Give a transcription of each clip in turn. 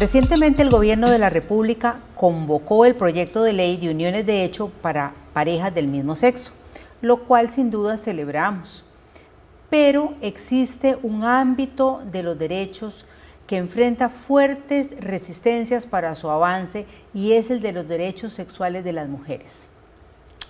Recientemente el Gobierno de la República convocó el proyecto de ley de uniones de hecho para parejas del mismo sexo, lo cual sin duda celebramos. Pero existe un ámbito de los derechos que enfrenta fuertes resistencias para su avance y es el de los derechos sexuales de las mujeres.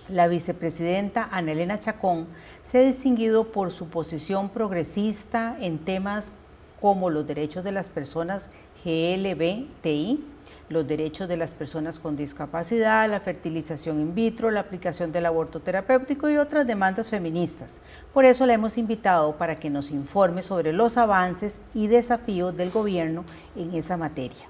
La vicepresidenta Ana Elena Chacón se ha distinguido por su posición progresista en temas como los derechos de las personas GLBTI, los derechos de las personas con discapacidad, la fertilización in vitro, la aplicación del aborto terapéutico y otras demandas feministas. Por eso la hemos invitado para que nos informe sobre los avances y desafíos del gobierno en esa materia.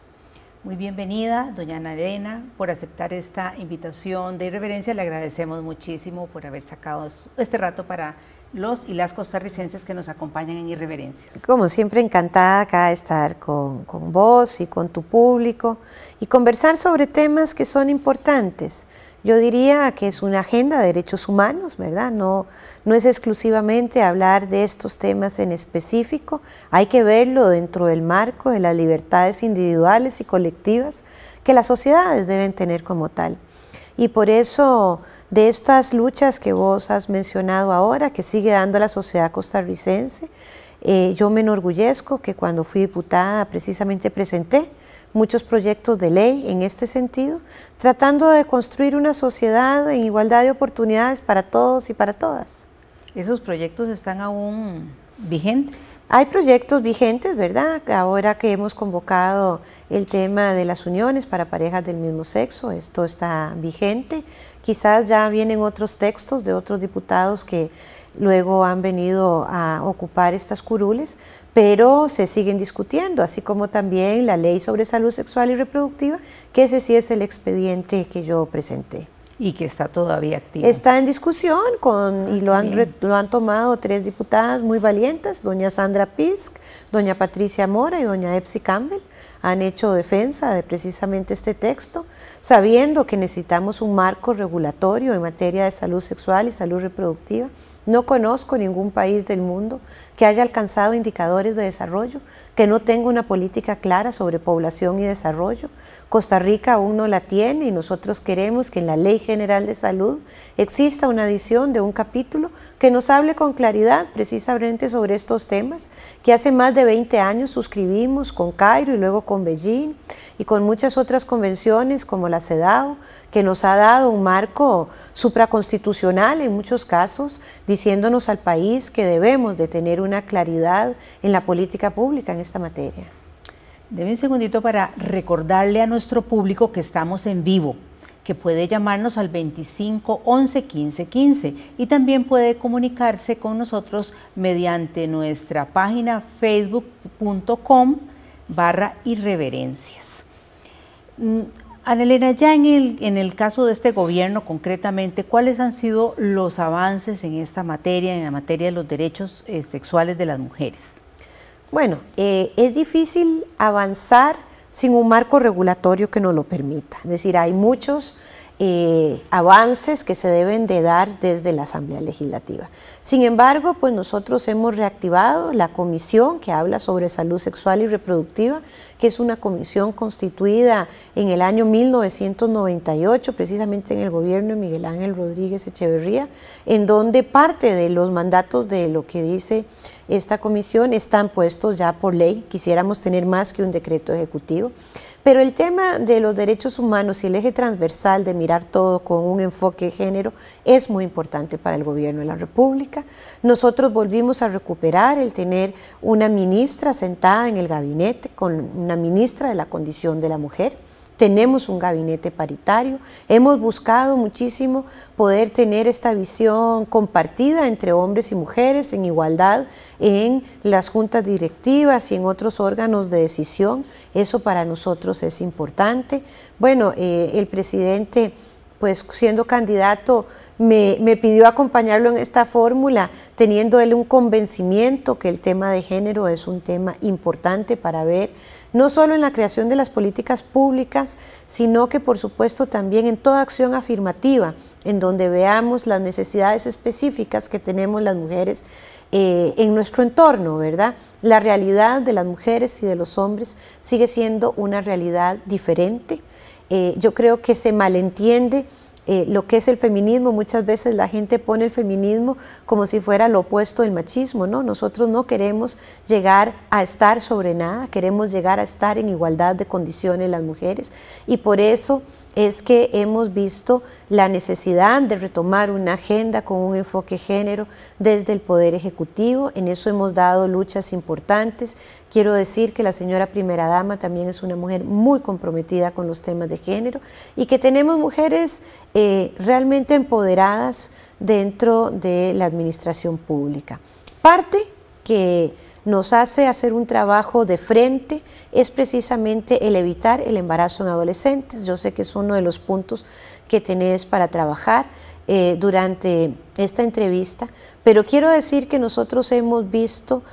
Muy bienvenida, doña Ana Elena, por aceptar esta invitación de irreverencia. Le agradecemos muchísimo por haber sacado este rato para los y las costarricenses que nos acompañan en Irreverencias. Como siempre, encantada acá estar con, con, vos y con tu público y conversar sobre temas que son importantes. Yo diría que es una agenda de derechos humanos, ¿verdad? No, no es exclusivamente hablar de estos temas en específico, hay que verlo dentro del marco de las libertades individuales y colectivas que las sociedades deben tener como tal. Y por eso de estas luchas que vos has mencionado ahora, que sigue dando la sociedad costarricense. Eh, yo me enorgullezco que cuando fui diputada precisamente presenté muchos proyectos de ley en este sentido, tratando de construir una sociedad en igualdad de oportunidades para todos y para todas. Esos proyectos están aún vigentes? Hay proyectos vigentes, ¿verdad? Ahora que hemos convocado el tema de las uniones para parejas del mismo sexo, esto está vigente. Quizás ya vienen otros textos de otros diputados que luego han venido a ocupar estas curules, pero se siguen discutiendo, así como también la ley sobre salud sexual y reproductiva, que ese sí es el expediente que yo presenté y que está todavía activa. Está en discusión con, y lo lo han tomado tres diputadas muy valientes, doña Sandra Pisk, doña Patricia Mora y doña Epsi Campbell, han hecho defensa de precisamente este texto, sabiendo que necesitamos un marco regulatorio en materia de salud sexual y salud reproductiva. No conozco ningún país del mundo que haya alcanzado indicadores de desarrollo, que no tenga una política clara sobre población y desarrollo. Costa Rica aún no la tiene y nosotros queremos que en la Ley General de Salud exista una adición de un capítulo que nos hable con claridad precisamente sobre estos temas que hace más de 20 años suscribimos con Cairo y luego con Beijing y con muchas otras convenciones como la CEDAW, que nos ha dado un marco supraconstitucional en muchos casos, diciéndonos al país que debemos de tener una claridad en la política pública en esta materia. Deme un segundito para recordarle a nuestro público que estamos en vivo, que puede llamarnos al 25 11 15 15 y también puede comunicarse con nosotros mediante nuestra página facebook.com barra irreverencias. Mm, Anelena, ya en el, caso de este gobierno concretamente, ¿cuáles han sido los avances en esta materia, en la materia de los derechos eh, sexuales de las mujeres? Bueno, eh, es difícil avanzar sin un marco regulatorio que nos lo permita. Es decir, hay muchos eh, avances que se deben de dar desde la Asamblea Legislativa. Sin embargo, pues nosotros hemos reactivado la comisión que habla sobre salud sexual y reproductiva, que es una comisión constituida en el año 1998, precisamente en el gobierno de Miguel Ángel Rodríguez Echeverría, en donde parte de los mandatos de lo que dice esta comisión están puestos ya por ley. Quisiéramos tener más que un decreto ejecutivo. Pero el tema de los derechos humanos y el eje transversal de mirar todo con un enfoque de género es muy importante para el gobierno de la República. Nosotros volvimos a recuperar el tener una ministra sentada en el gabinete con una ministra de la condición de la mujer tenemos un gabinete paritario, hemos buscado muchísimo poder tener esta visión compartida entre hombres y mujeres en igualdad en las juntas directivas y en otros órganos de decisión, eso para nosotros es importante. Bueno, eh, el presidente, pues siendo candidato, me, pidió acompañarlo en esta fórmula, teniendo él un convencimiento que el tema de género es un tema importante para ver, no solo en la creación de las políticas públicas, sino que por supuesto también en toda acción afirmativa, en donde veamos las necesidades específicas que tenemos las mujeres eh, en nuestro entorno, ¿verdad? La realidad de las mujeres y de los hombres sigue siendo una realidad diferente. Eh, yo creo que se malentiende eh, lo que es el feminismo. Muchas veces la gente pone el feminismo como si fuera lo opuesto del machismo, ¿no? Nosotros no queremos llegar a estar sobre nada, queremos llegar a estar en igualdad de condiciones las mujeres y por eso es que hemos visto la necesidad de retomar una agenda con un enfoque género desde el Poder Ejecutivo. En eso hemos dado luchas importantes. Quiero decir que la señora primera dama también es una mujer muy comprometida con los temas de género y que tenemos mujeres eh, realmente empoderadas dentro de la administración pública. Parte que nos hace hacer un trabajo de frente es precisamente el evitar el embarazo en adolescentes. Yo sé que es uno de los puntos que tenés para trabajar eh, durante esta entrevista, pero quiero decir que nosotros hemos visto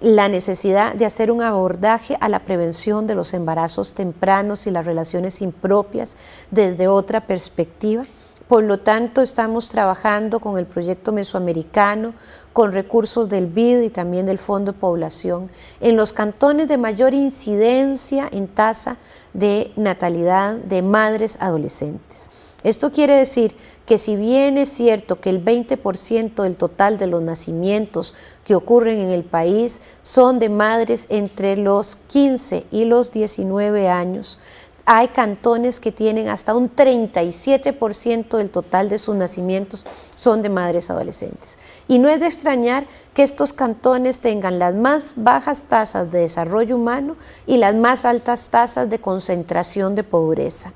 la necesidad de hacer un abordaje a la prevención de los embarazos tempranos y las relaciones impropias desde otra perspectiva. Por lo tanto, estamos trabajando con el proyecto mesoamericano, con recursos del BID y también del Fondo de Población, en los cantones de mayor incidencia en tasa de natalidad de madres adolescentes. Esto quiere decir que si bien es cierto que el 20% del total de los nacimientos que ocurren en el país son de madres entre los 15 y los 19 años, hay cantones que tienen hasta un 37% del total de sus nacimientos son de madres adolescentes. Y no es de extrañar que estos cantones tengan las más bajas tasas de desarrollo humano y las más altas tasas de concentración de pobreza.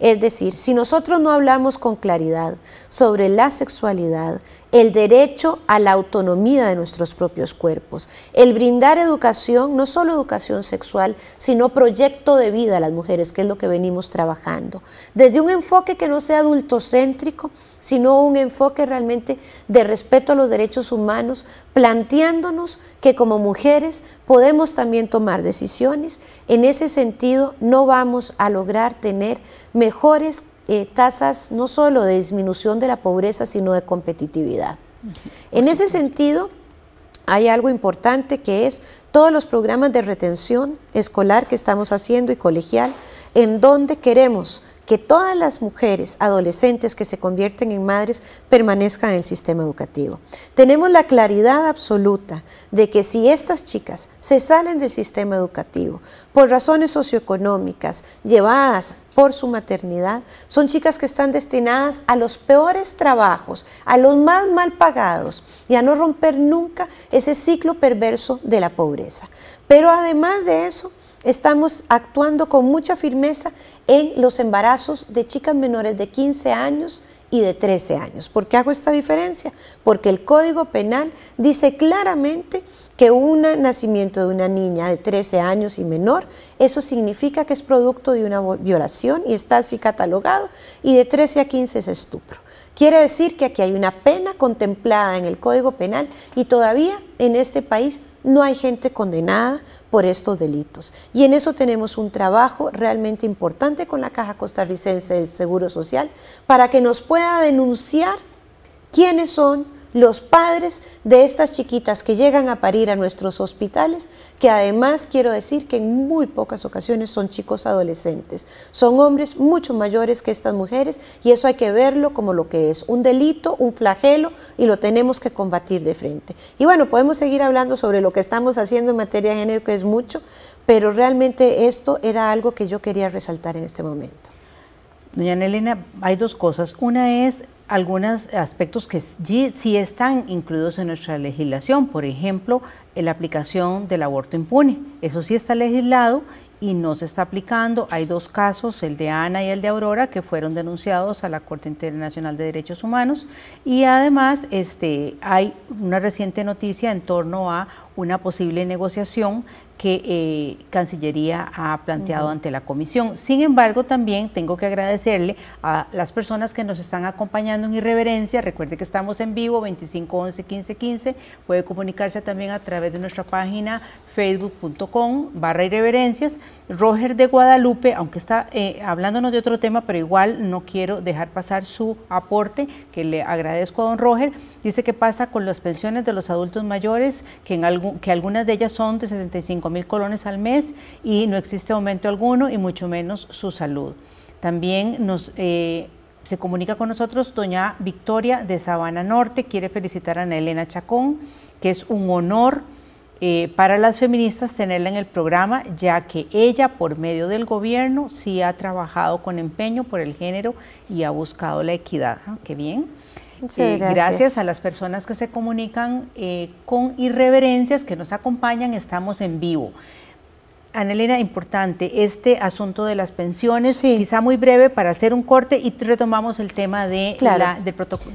Es decir, si nosotros no hablamos con claridad sobre la sexualidad, el derecho a la autonomía de nuestros propios cuerpos, el brindar educación, no solo educación sexual, sino proyecto de vida a las mujeres, que es lo que venimos trabajando, desde un enfoque que no sea adultocéntrico, sino un enfoque realmente de respeto a los derechos humanos, planteándonos que como mujeres podemos también tomar decisiones. En ese sentido, no vamos a lograr tener mejores eh, tasas no solo de disminución de la pobreza, sino de competitividad. En ese sentido, hay algo importante que es todos los programas de retención escolar que estamos haciendo y colegial, en donde queremos que todas las mujeres adolescentes que se convierten en madres permanezcan en el sistema educativo. Tenemos la claridad absoluta de que si estas chicas se salen del sistema educativo por razones socioeconómicas llevadas por su maternidad, son chicas que están destinadas a los peores trabajos, a los más mal pagados y a no romper nunca ese ciclo perverso de la pobreza. Pero además de eso, Estamos actuando con mucha firmeza en los embarazos de chicas menores de 15 años y de 13 años. ¿Por qué hago esta diferencia? Porque el Código Penal dice claramente que un nacimiento de una niña de 13 años y menor, eso significa que es producto de una violación y está así catalogado, y de 13 a 15 es estupro. Quiere decir que aquí hay una pena contemplada en el Código Penal y todavía en este país no hay gente condenada por estos delitos. Y en eso tenemos un trabajo realmente importante con la Caja Costarricense del Seguro Social para que nos pueda denunciar quiénes son los padres de estas chiquitas que llegan a parir a nuestros hospitales, que además quiero decir que en muy pocas ocasiones son chicos adolescentes, son hombres mucho mayores que estas mujeres y eso hay que verlo como lo que es, un delito, un flagelo y lo tenemos que combatir de frente. Y bueno, podemos seguir hablando sobre lo que estamos haciendo en materia de género, que es mucho, pero realmente esto era algo que yo quería resaltar en este momento. Doña Nelena, hay dos cosas. Una es algunos aspectos que sí están incluidos en nuestra legislación, por ejemplo, la aplicación del aborto impune. Eso sí está legislado y no se está aplicando. Hay dos casos, el de Ana y el de Aurora, que fueron denunciados a la Corte Internacional de Derechos Humanos. Y además este, hay una reciente noticia en torno a una posible negociación que eh, Cancillería ha planteado ante la Comisión. Sin embargo, también tengo que agradecerle a las personas que nos están acompañando en Irreverencia. Recuerde que estamos en vivo 25 11 15 15. Puede comunicarse también a través de nuestra página facebook.com barra irreverencias. Roger de Guadalupe, aunque está eh, hablándonos de otro tema, pero igual no quiero dejar pasar su aporte, que le agradezco a don Roger. Dice que pasa con las pensiones de los adultos mayores, que en algún que algunas de ellas son de 75 mil colones al mes y no existe aumento alguno y mucho menos su salud. También nos... Eh, se comunica con nosotros doña Victoria de Sabana Norte, quiere felicitar a Ana Elena Chacón, que es un honor eh, para las feministas tenerla en el programa, ya que ella, por medio del gobierno, sí ha trabajado con empeño por el género y ha buscado la equidad. ¿ah? qué bien gracias. a las personas que se comunican eh, con irreverencias que nos acompañan, estamos en vivo. Elena, importante, este asunto de las pensiones, quizá muy breve para hacer un corte y retomamos el tema de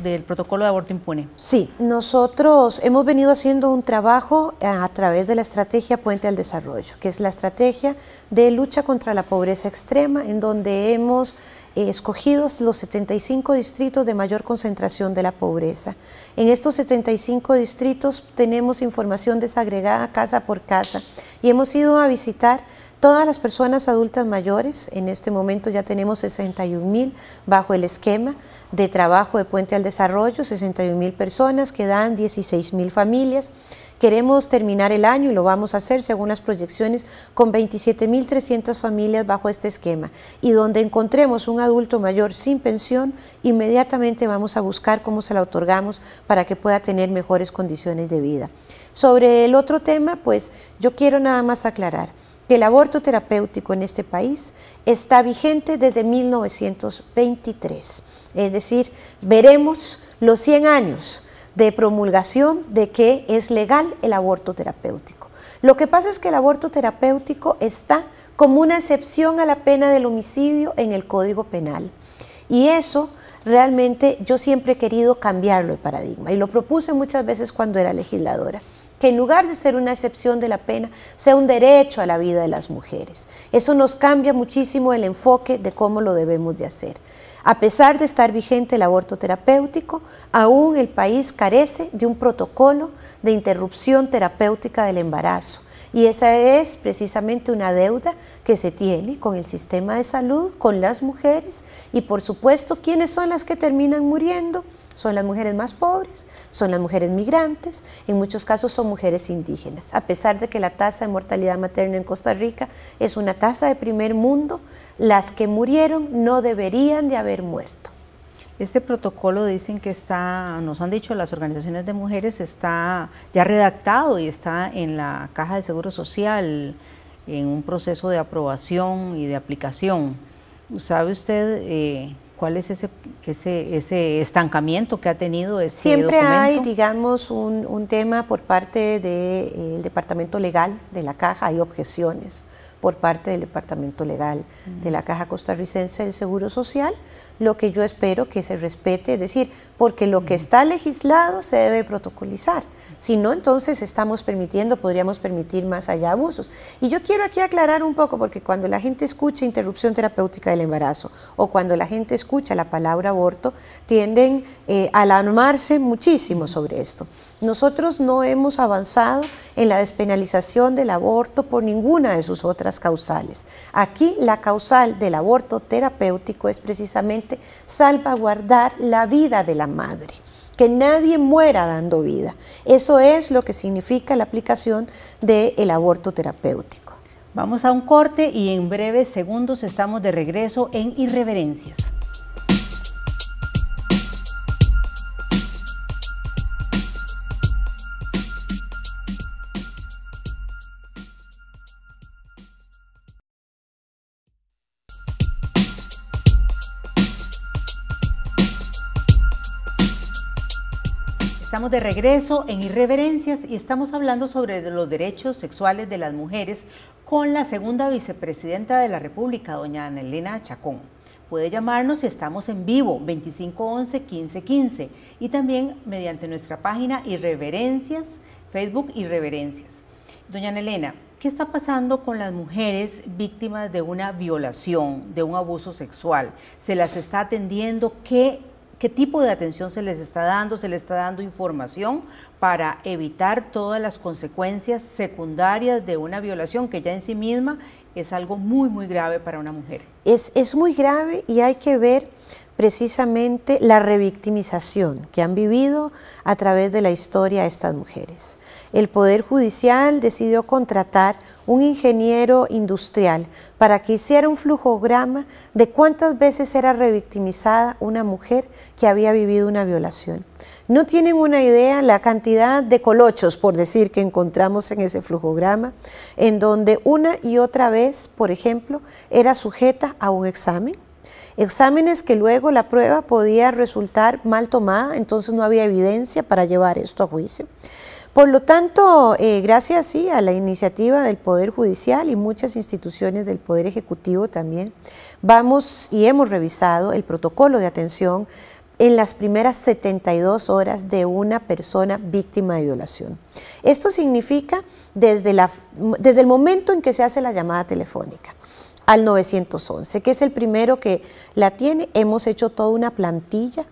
del, protocolo de aborto impune. Sí, nosotros hemos venido haciendo un trabajo eh, a través de la estrategia Puente al Desarrollo, que es la estrategia de lucha contra la pobreza extrema, en donde hemos eh, escogidos los 75 distritos de mayor concentración de la pobreza. En estos 75 distritos tenemos información desagregada casa por casa y hemos ido a visitar Todas las personas adultas mayores, en este momento ya tenemos 61 mil bajo el esquema de trabajo de Puente al Desarrollo, 61 mil personas que dan 16 mil familias. Queremos terminar el año y lo vamos a hacer según las proyecciones con 27.300 familias bajo este esquema. Y donde encontremos un adulto mayor sin pensión, inmediatamente vamos a buscar cómo se la otorgamos para que pueda tener mejores condiciones de vida. Sobre el otro tema, pues yo quiero nada más aclarar el aborto terapéutico en este país está vigente desde 1923. Es decir, veremos los 100 años de promulgación de que es legal el aborto terapéutico. Lo que pasa es que el aborto terapéutico está como una excepción a la pena del homicidio en el Código Penal. Y eso realmente yo siempre he querido cambiarlo el paradigma y lo propuse muchas veces cuando era legisladora que en lugar de ser una excepción de la pena, sea un derecho a la vida de las mujeres. Eso nos cambia muchísimo el enfoque de cómo lo debemos de hacer. A pesar de estar vigente el aborto terapéutico, aún el país carece de un protocolo de interrupción terapéutica del embarazo y esa es precisamente una deuda que se tiene con el sistema de salud, con las mujeres y por supuesto, ¿quiénes son las que terminan muriendo? Son las mujeres más pobres, son las mujeres migrantes, en muchos casos son mujeres indígenas. A pesar de que la tasa de mortalidad materna en Costa Rica es una tasa de primer mundo, las que murieron no deberían de haber muerto. Este protocolo dicen que está, nos han dicho las organizaciones de mujeres, está ya redactado y está en la Caja de Seguro Social, en un proceso de aprobación y de aplicación. ¿Sabe usted eh, cuál es ese, ese, ese, estancamiento que ha tenido este Siempre hay, digamos, un, un, tema por parte del eh, Departamento Legal de la Caja, hay objeciones por parte del Departamento Legal de la Caja Costarricense del Seguro Social, lo que yo espero que se respete, es decir, porque lo que está legislado se debe protocolizar, si no, entonces estamos permitiendo, podríamos permitir más allá abusos. Y yo quiero aquí aclarar un poco, porque cuando la gente escucha interrupción terapéutica del embarazo o cuando la gente escucha la palabra aborto, tienden eh, a alarmarse muchísimo sobre esto. Nosotros no hemos avanzado en la despenalización del aborto por ninguna de sus otras causales. Aquí la causal del aborto terapéutico es precisamente salvaguardar la vida de la madre que nadie muera dando vida. Eso es lo que significa la aplicación del aborto terapéutico. Vamos a un corte y en breves segundos estamos de regreso en Irreverencias. de regreso en Irreverencias y estamos hablando sobre los derechos sexuales de las mujeres con la segunda vicepresidenta de la República, doña Ana Elena Chacón. Puede llamarnos si estamos en vivo 2511-1515 y también mediante nuestra página Irreverencias, Facebook Irreverencias. Doña Ana Elena, ¿qué está pasando con las mujeres víctimas de una violación, de un abuso sexual? ¿Se las está atendiendo? ¿Qué qué tipo de atención se les está dando, se les está dando información para evitar todas las consecuencias secundarias de una violación que ya en sí misma es algo muy, muy grave para una mujer. Es, muy grave y hay que ver precisamente la revictimización que han vivido a través de la historia estas mujeres. El Poder Judicial decidió contratar un ingeniero industrial para que hiciera un flujograma de cuántas veces era revictimizada una mujer que había vivido una violación. No tienen una idea la cantidad de colochos, por decir, que encontramos en ese flujograma, en donde una y otra vez, por ejemplo, era sujeta a un examen exámenes que luego la prueba podía resultar mal tomada, entonces no había evidencia para llevar esto a juicio. Por lo tanto, eh, gracias sí, a la iniciativa del Poder Judicial y muchas instituciones del Poder Ejecutivo también, vamos y hemos revisado el protocolo de atención en las primeras 72 horas de una persona víctima de violación. Esto significa desde, la, desde el momento en que se hace la llamada telefónica al 911, que es el primero que la tiene. Hemos hecho toda una plantilla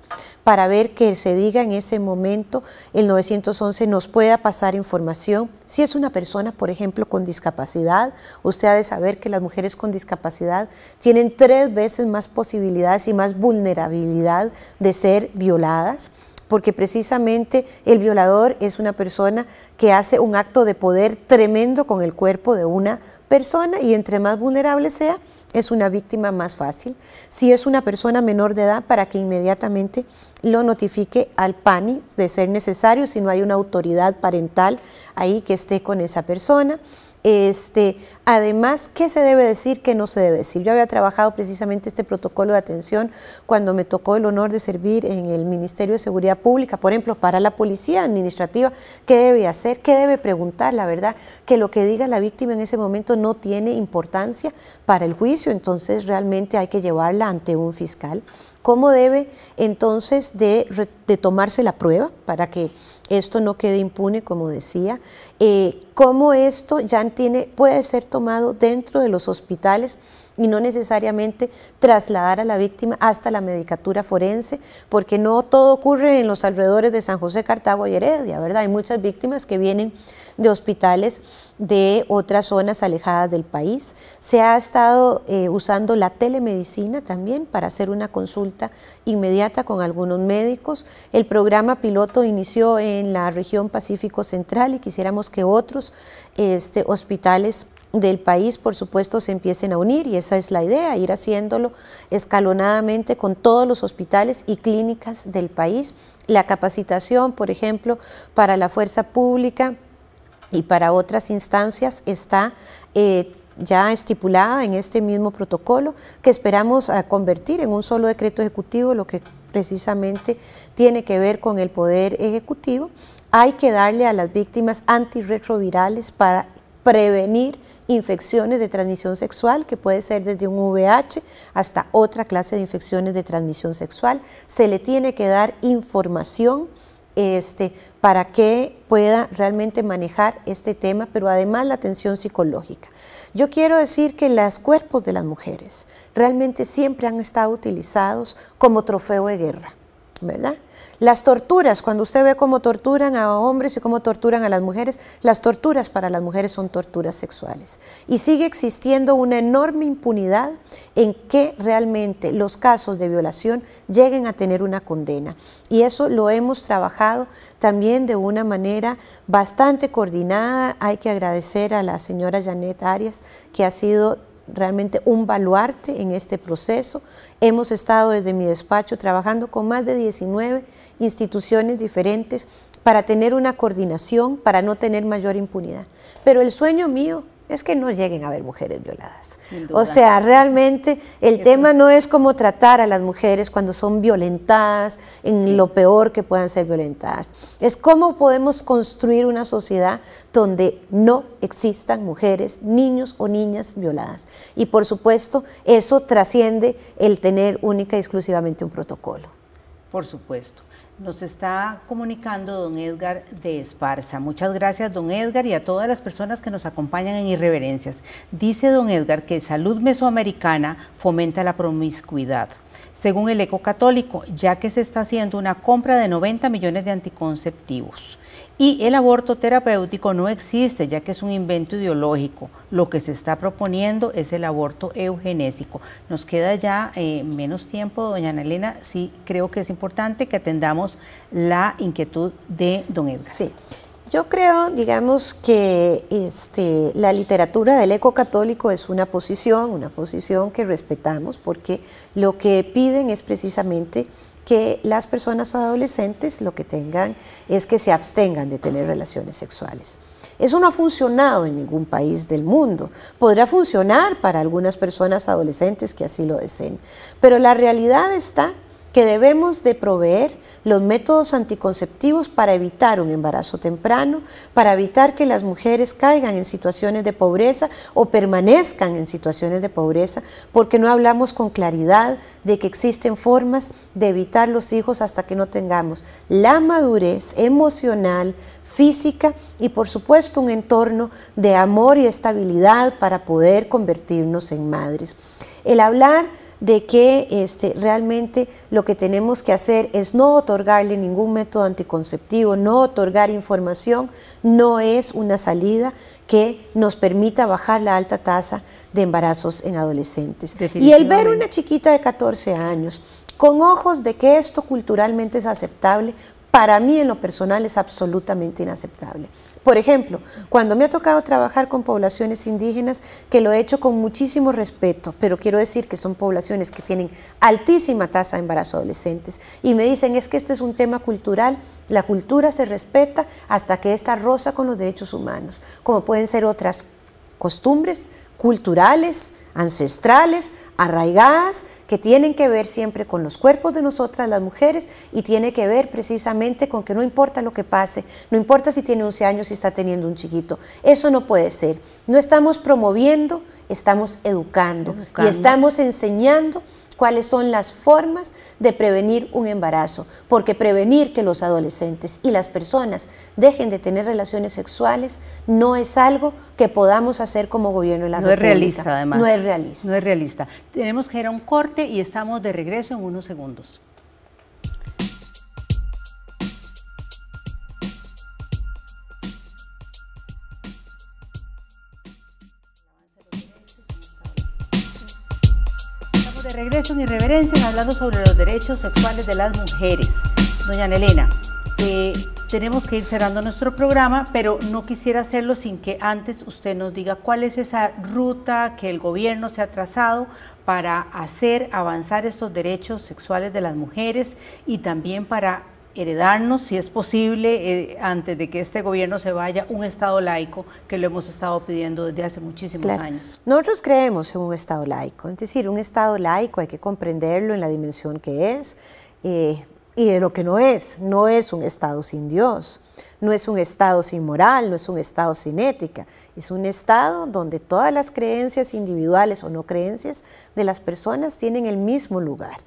para ver que se diga en ese momento el 911 nos pueda pasar información. Si es una persona, por ejemplo, con discapacidad, usted ha de saber que las mujeres con discapacidad tienen tres veces más posibilidades y más vulnerabilidad de ser violadas porque precisamente el violador es una persona que hace un acto de poder tremendo con el cuerpo de una persona y entre más vulnerable sea, es una víctima más fácil. Si es una persona menor de edad, para que inmediatamente lo notifique al PANI de ser necesario, si no hay una autoridad parental ahí que esté con esa persona. Este, además, ¿qué se debe decir, qué no se debe decir? Yo había trabajado precisamente este protocolo de atención cuando me tocó el honor de servir en el Ministerio de Seguridad Pública, por ejemplo, para la policía administrativa, ¿qué debe hacer? ¿Qué debe preguntar? La verdad, que lo que diga la víctima en ese momento no tiene importancia para el juicio, entonces realmente hay que llevarla ante un fiscal. ¿Cómo debe entonces de, de tomarse la prueba para que esto no quede impune, como decía, eh, cómo esto ya tiene, puede ser tomado dentro de los hospitales y no necesariamente trasladar a la víctima hasta la medicatura forense, porque no todo ocurre en los alrededores de San José, Cartago y Heredia, ¿verdad? Hay muchas víctimas que vienen de hospitales de otras zonas alejadas del país. Se ha estado eh, usando la telemedicina también para hacer una consulta inmediata con algunos médicos. El programa piloto inició en la región Pacífico Central y quisiéramos que otros este, hospitales del país, por supuesto, se empiecen a unir y esa es la idea, ir haciéndolo escalonadamente con todos los hospitales y clínicas del país. La capacitación, por ejemplo, para la fuerza pública y para otras instancias está... Eh, ya estipulada en este mismo protocolo que esperamos a convertir en un solo decreto ejecutivo, lo que precisamente tiene que ver con el poder ejecutivo. Hay que darle a las víctimas antirretrovirales para prevenir infecciones de transmisión sexual, que puede ser desde un VH hasta otra clase de infecciones de transmisión sexual. Se le tiene que dar información este, para que pueda realmente manejar este tema, pero además la atención psicológica. Yo quiero decir que los cuerpos de las mujeres realmente siempre han estado utilizados como trofeo de guerra. ¿verdad? Las torturas, cuando usted ve cómo torturan a hombres y cómo torturan a las mujeres, las torturas para las mujeres son torturas sexuales. Y sigue existiendo una enorme impunidad en que realmente los casos de violación lleguen a tener una condena. Y eso lo hemos trabajado también de una manera bastante coordinada. Hay que agradecer a la señora Janet Arias, que ha sido realmente un baluarte en este proceso. Hemos estado desde mi despacho trabajando con más de 19 instituciones diferentes para tener una coordinación, para no tener mayor impunidad. Pero el sueño mío es que no lleguen a haber mujeres violadas. O sea, realmente el tema no es cómo tratar a las mujeres cuando son violentadas, en lo peor que puedan ser violentadas. Es cómo podemos construir una sociedad donde no existan mujeres, niños o niñas violadas. Y por supuesto, eso trasciende el tener única y exclusivamente un protocolo. Por supuesto. Nos está comunicando don Edgar de Esparza. Muchas gracias, don Edgar, y a todas las personas que nos acompañan en Irreverencias. Dice don Edgar que Salud Mesoamericana fomenta la promiscuidad según el Eco Católico, ya que se está haciendo una compra de 90 millones de anticonceptivos. Y el aborto terapéutico no existe, ya que es un invento ideológico. Lo que se está proponiendo es el aborto eugenésico. Nos queda ya eh, menos tiempo, doña Elena. Sí, creo que es importante que atendamos la inquietud de don Edgar. Sí. Yo creo, digamos, que este, la literatura del eco católico es una posición, una posición que respetamos, porque lo que piden es precisamente que las personas adolescentes lo que tengan es que se abstengan de tener relaciones sexuales. Eso no ha funcionado en ningún país del mundo. Podrá funcionar para algunas personas adolescentes que así lo deseen, pero la realidad está que debemos de proveer los métodos anticonceptivos para evitar un embarazo temprano, para evitar que las mujeres caigan en situaciones de pobreza o permanezcan en situaciones de pobreza, porque no hablamos con claridad de que existen formas de evitar los hijos hasta que no tengamos la madurez emocional, física y por supuesto un entorno de amor y estabilidad para poder convertirnos en madres. El hablar de que este, realmente lo que tenemos que hacer es no otorgarle ningún método anticonceptivo, no otorgar información, no es una salida que nos permita bajar la alta tasa de embarazos en adolescentes. Y el ver una chiquita de 14 años con ojos de que esto culturalmente es aceptable para mí en lo personal es absolutamente inaceptable. Por ejemplo, cuando me ha tocado trabajar con poblaciones indígenas, que lo he hecho con muchísimo respeto, pero quiero decir que son poblaciones que tienen altísima tasa de embarazo adolescentes, y me dicen es que este es un tema cultural, la cultura se respeta hasta que esta rosa con los derechos humanos, como pueden ser otras costumbres culturales, ancestrales, arraigadas, que tienen que ver siempre con los cuerpos de nosotras las mujeres y tiene que ver precisamente con que no importa lo que pase, no importa si tiene 11 años, y está teniendo un chiquito, eso no puede ser. No estamos promoviendo, estamos educando. y estamos enseñando cuáles son las formas de prevenir un embarazo, porque prevenir que los adolescentes y las personas dejen de tener relaciones sexuales no es algo que podamos hacer como gobierno de la República. No es realista, además. No es realista. No es realista. Tenemos que ir a un corte y estamos de regreso en unos segundos. regreso en Irreverencia hablando sobre los derechos sexuales de las mujeres. Doña Elena, eh, tenemos que ir cerrando nuestro programa, pero no quisiera hacerlo sin que antes usted nos diga cuál es esa ruta que el gobierno se ha trazado para hacer avanzar estos derechos sexuales de las mujeres y también para heredarnos, si es posible, eh, antes de que este gobierno se vaya, un Estado laico, que lo hemos estado pidiendo desde hace muchísimos años. Nosotros creemos en un Estado laico, es decir, un Estado laico hay que comprenderlo en la dimensión que es eh, y de lo que no es. No es un Estado sin Dios, no es un Estado sin moral, no es un Estado sin ética, es un Estado donde todas las creencias individuales o no creencias de las personas tienen el mismo lugar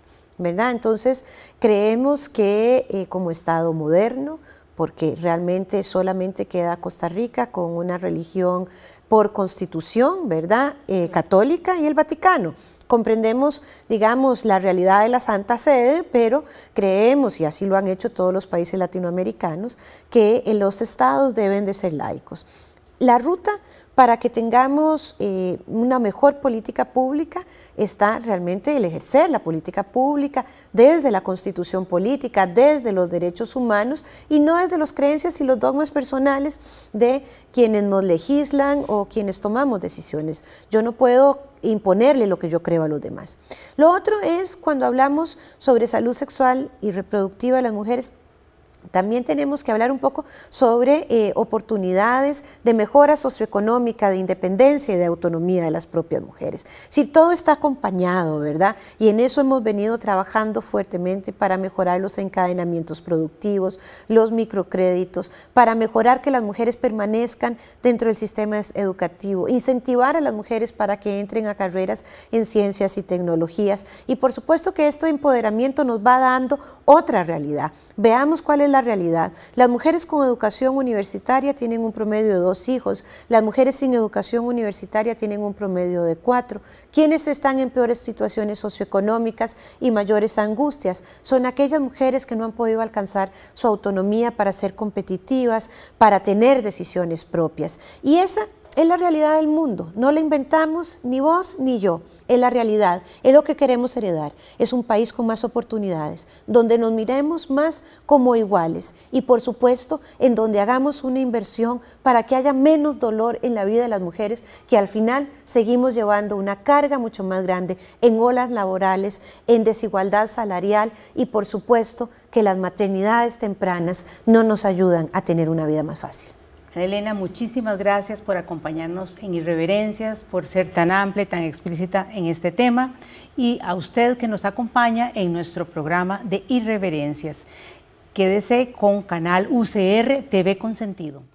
¿verdad? Entonces creemos que eh, como Estado moderno, porque realmente solamente queda Costa Rica con una religión por constitución, ¿verdad? Eh, católica y el Vaticano. Comprendemos, digamos, la realidad de la Santa Sede, pero creemos, y así lo han hecho todos los países latinoamericanos, que los estados deben de ser laicos. La ruta para que tengamos eh, una mejor política pública está realmente el ejercer la política pública desde la constitución política, desde los derechos humanos y no desde las creencias y los dogmas personales de quienes nos legislan o quienes tomamos decisiones. Yo no puedo imponerle lo que yo creo a los demás. Lo otro es cuando hablamos sobre salud sexual y reproductiva de las mujeres, también tenemos que hablar un poco sobre eh, oportunidades de mejora socioeconómica, de independencia y de autonomía de las propias mujeres. Si todo está acompañado, ¿verdad? Y en eso hemos venido trabajando fuertemente para mejorar los encadenamientos productivos, los microcréditos, para mejorar que las mujeres permanezcan dentro del sistema educativo, incentivar a las mujeres para que entren a carreras en ciencias y tecnologías. Y por supuesto que esto empoderamiento nos va dando otra realidad. Veamos cuál es la realidad. Las mujeres con educación universitaria tienen un promedio de dos hijos, las mujeres sin educación universitaria tienen un promedio de cuatro. Quienes están en peores situaciones socioeconómicas y mayores angustias son aquellas mujeres que no han podido alcanzar su autonomía para ser competitivas, para tener decisiones propias. Y esa es la realidad del mundo, no la inventamos ni vos ni yo, es la realidad, es lo que queremos heredar. Es un país con más oportunidades, donde nos miremos más como iguales y por supuesto en donde hagamos una inversión para que haya menos dolor en la vida de las mujeres que al final seguimos llevando una carga mucho más grande en olas laborales, en desigualdad salarial y por supuesto que las maternidades tempranas no nos ayudan a tener una vida más fácil. Elena, muchísimas gracias por acompañarnos en Irreverencias, por ser tan amplia, y tan explícita en este tema y a usted que nos acompaña en nuestro programa de Irreverencias. Quédese con Canal UCR TV Consentido.